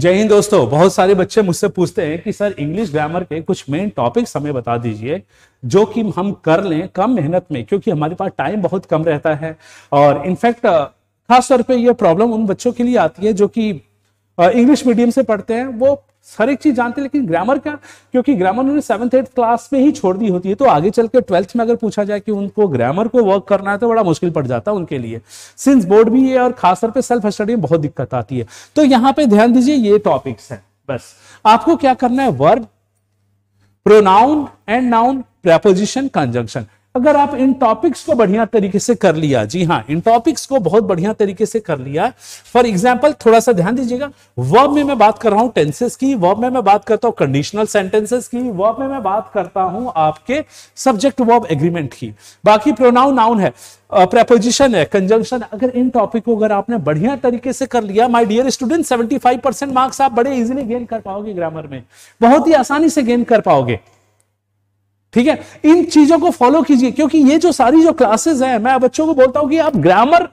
जय हिंद दोस्तों बहुत सारे बच्चे मुझसे पूछते हैं कि सर इंग्लिश ग्रामर के कुछ मेन टॉपिक्स हमें बता दीजिए जो कि हम कर लें कम मेहनत में क्योंकि हमारे पास टाइम बहुत कम रहता है और इनफैक्ट खासतौर पे यह प्रॉब्लम उन बच्चों के लिए आती है जो कि इंग्लिश मीडियम से पढ़ते हैं वो हर एक चीज जानते लेकिन ग्रामर क्या क्योंकि ग्रामर उन्होंने सेवंथ एट्थ क्लास में ही छोड़ दी होती है तो आगे चल के ट्वेल्थ में अगर पूछा जाए कि उनको ग्रामर को वर्क करना है तो बड़ा मुश्किल पड़ जाता है उनके लिए सिंस बोर्ड भी है और खासतौर पर सेल्फ स्टडी में बहुत दिक्कत आती है तो यहां पर ध्यान दीजिए ये टॉपिक्स है बस आपको क्या करना है verb pronoun and noun preposition conjunction अगर आप इन टॉपिक्स को बढ़िया तरीके से कर लिया जी हाँ इन टॉपिक्स को बहुत बढ़िया तरीके से कर लिया फॉर एग्जाम्पल थोड़ा सा ध्यान दीजिएगा वर्ब में मैं बात कर रहा हूं टेंसेस की वर्ब में मैं बात करता हूं कंडीशनल सेंटेंसेस की वर्ब में मैं बात करता हूं आपके सब्जेक्ट वर्ब एग्रीमेंट की बाकी प्रोनाउन नाउन है प्रेपोजिशन है कंजंक्शन अगर इन टॉपिक को अगर आपने बढ़िया तरीके से कर लिया my dear student 75 percent marks आप बड़े इजीली गेन कर पाओगे ग्रामर में बहुत ही आसानी से गेन कर पाओगे ठीक है इन चीजों को फॉलो कीजिए क्योंकि ये जो सारी जो क्लासेस हैं मैं बच्चों को बोलता हूं कि आप ग्रामर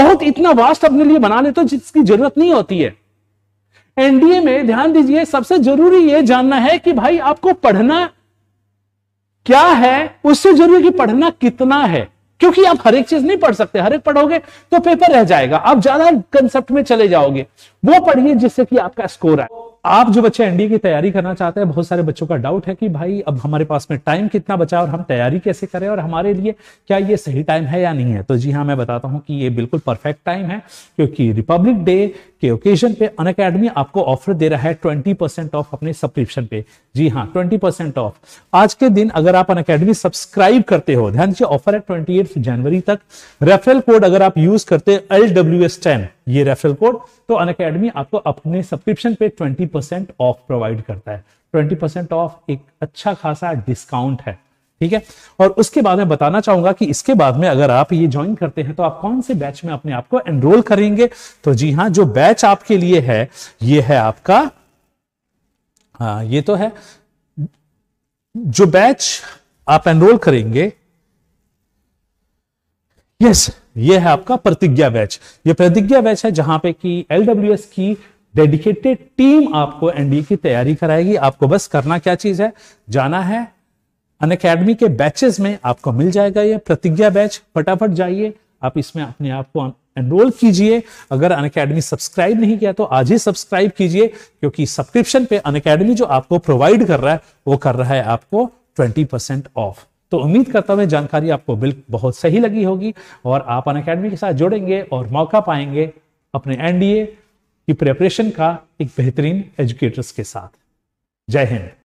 बहुत इतना वास्ट अपने लिए बना लेते हो जिसकी जरूरत नहीं होती है एनडीए में ध्यान दीजिए सबसे जरूरी यह जानना है कि भाई आपको पढ़ना क्या है उससे जरूरी कि पढ़ना कितना है क्योंकि आप हर एक चीज नहीं पढ़ सकते हर एक पढ़ोगे तो पेपर रह जाएगा आप ज्यादा कंसेप्ट में चले जाओगे वो पढ़िए जिससे कि आपका स्कोर आए आप जो बच्चे एनडीए की तैयारी करना चाहते हैं बहुत सारे बच्चों का डाउट है कि भाई अब हमारे पास में टाइम कितना बचा और हम तैयारी कैसे करें और हमारे लिए क्या ये सही टाइम है या नहीं है तो जी हाँ मैं बताता हूँ कि ये बिल्कुल परफेक्ट टाइम है क्योंकि रिपब्लिक डे के ओकेजन पे अन अकेडमी आपको ऑफर दे रहा है ट्वेंटी परसेंट ऑफ अपने सब्सक्रिप्शन पे जी हाँ ट्वेंटी परसेंट ऑफ आज के दिन अगर आप अन अकेडमी सब्सक्राइब करते हो ध्यान दीजिए ऑफर है ट्वेंटी जनवरी तक रेफरल कोड अगर आप यूज करते एल डब्ल्यू एस टेन ये रेफरल कोड तो अन अकेडमी आपको अपने सब्सक्रिप्शन पे ट्वेंटी परसेंट ऑफ प्रोवाइड करता है ट्वेंटी परसेंट ऑफ एक अच्छा खासा डिस्काउंट है ठीक है और उसके बाद मैं बताना चाहूंगा कि इसके बाद में अगर आप ये ज्वाइन करते हैं तो आप कौन से बैच में अपने आप को एनरोल करेंगे तो जी हाँ जो बैच आपके लिए है ये है आपका हाँ ये तो है जो बैच आप एनरोल करेंगे यस ये है आपका प्रतिज्ञा बैच ये प्रतिज्ञा बैच है जहां पे कि एलडब्ल्यूएस की डेडिकेटेड टीम आपको एनडीए की तैयारी कराएगी आपको बस करना क्या चीज है जाना है अन अकेडमी के बैचेस में आपको मिल जाएगा ये प्रतिज्ञा बैच फटाफट जाइए आप इसमें अपने आप को एनरोल कीजिए अगर अन अकेडमी सब्सक्राइब नहीं किया तो आज ही सब्सक्राइब कीजिए क्योंकि सब्सक्रिप्शन पे अन अकेडमी जो आपको प्रोवाइड कर रहा है वो कर रहा है आपको ट्वेंटी परसेंट ऑफ तो उम्मीद करता हूं जानकारी आपको बिल्कुल बहुत सही लगी होगी और आप अन अकेडमी के साथ जुड़ेंगे और मौका पाएंगे अपने एनडीए की प्रिपरेशन का एक बेहतरीन एजुकेटर्स के साथ जय हिंद